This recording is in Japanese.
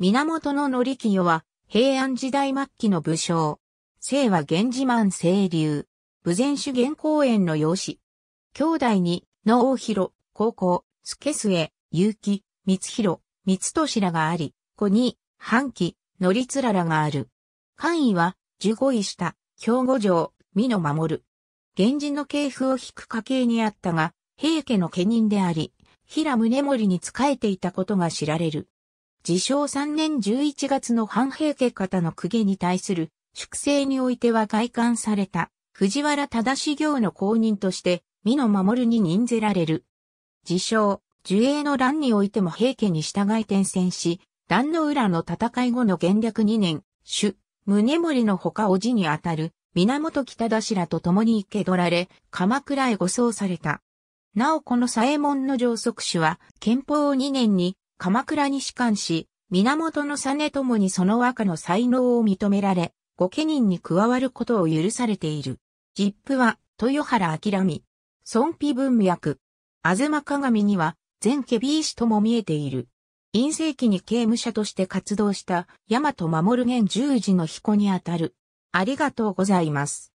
源則清は、平安時代末期の武将。姓は源氏満清流。武前主元公園の養子。兄弟に、の大広、高校、助末、結城、光広、光俊らがあり、子に、半期、則津ららがある。官位は、十五位下、兵庫城、美の守る。源氏の系譜を引く家系にあったが、平家の家人であり、平宗盛に仕えていたことが知られる。自称3年11月の半平家方の公家に対する粛清においては外観された藤原忠行の公認として身の守るに任ぜられる。自称、樹影の乱においても平家に従い転戦し、乱の浦の戦い後の元略2年、主、宗盛の他叔父にあたる源北田氏らと共に生け取られ、鎌倉へ護送された。なおこの左衛門の上足氏は、憲法2年に鎌倉に仕官し、源実朝にその和歌の才能を認められ、御家人に加わることを許されている。実父は、豊原明美。孫妃文脈。あずま鏡には、前家美氏とも見えている。陰性期に刑務者として活動した、大和守元十字の彦にあたる。ありがとうございます。